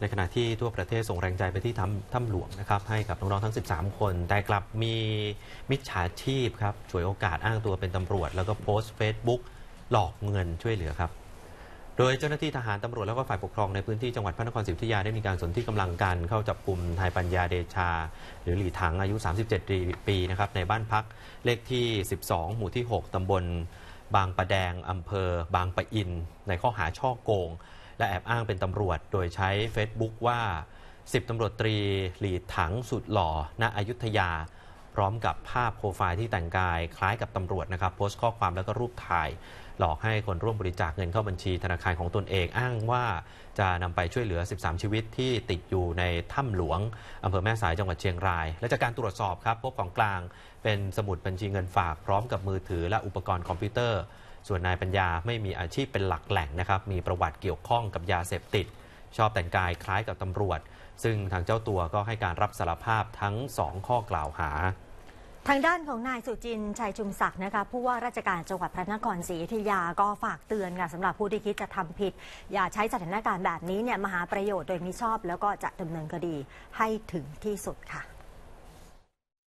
ในขณะที่ทั่วประเทศส่งแรงใจไปที่ถ้ำถ้ำหลวงนะครับให้กับน้องๆทั้ง 13 คน แต่กลับมีมิจฉาชีพครับฉวยโอกาสอ้างตัวเป็นตำรวจแล้วก็โพสต์เฟซบุ๊ก หลอกเงินช่วยเหลือครับ โดยเจ้าหน้าที่ทหารตำรวจแล้วก็ฝ่ายปกครองในพื้นที่จังหวัดพระนครศรีอยุธยา ได้มีการสนที่กำลังกันเข้าจับกลุ่มนายปัญญาเดชา หรือหลีถังอายุ 37 ปีนะครับในบ้านพักเลขที่ 12 หมู่ที่ 6ตำบลบางปะแดงอำเภอ บางปะอินในข้อหาช่อโกงและแอบอ้างเป็นตำรวจโดยใช้ Facebook ว่า 10 ตำรวจตรีหลีถังสุดหล่อ ณอยุธยา พร้อมกับภาพโปรไฟล์ที่แต่งกาย คล้ายกับตำรวจนะครับ โพสต์ข้อความแล้วก็รูปถ่ายหลอกให้คนร่วมบริจาคเงินเข้าบัญชีธนาคารของตนเองอ้างว่าจะนำไปช่วยเหลือ 13 ชีวิตที่ติดอยู่ในถ้ำหลวงอำเภอแม่สายจังหวัดเชียงรายและจากการตรวจสอบครับพบของกลาง เป็นสมุดบัญชีเงินฝากพร้อมกับมือถือและอุปกรณ์คอมพิวเตอร์ส่วนนายปัญญาไม่มีอาชีพเป็นหลักแหล่งนะครับ มีประวัติเกี่ยวข้องกับยาเสพติด ชอบแต่งกายคล้ายกับตำรวจ ซึ่งทางเจ้าตัวก็ให้การรับสารภาพทั้งสองข้อกล่าวหา ทางด้านของนายสุจินชัยชุมศักดิ์นะคะผู้ว่าราชการจังหวัดพระนครศรีอยุธยาก็ฝากเตือนค่ะสำหรับผู้ที่คิดจะทำผิด อย่าใช้สถานการณ์แบบนี้เนี่ยมาหาประโยชน์โดยมิชอบแล้วก็จะดำเนินคดีให้ถึงที่สุดค่ะ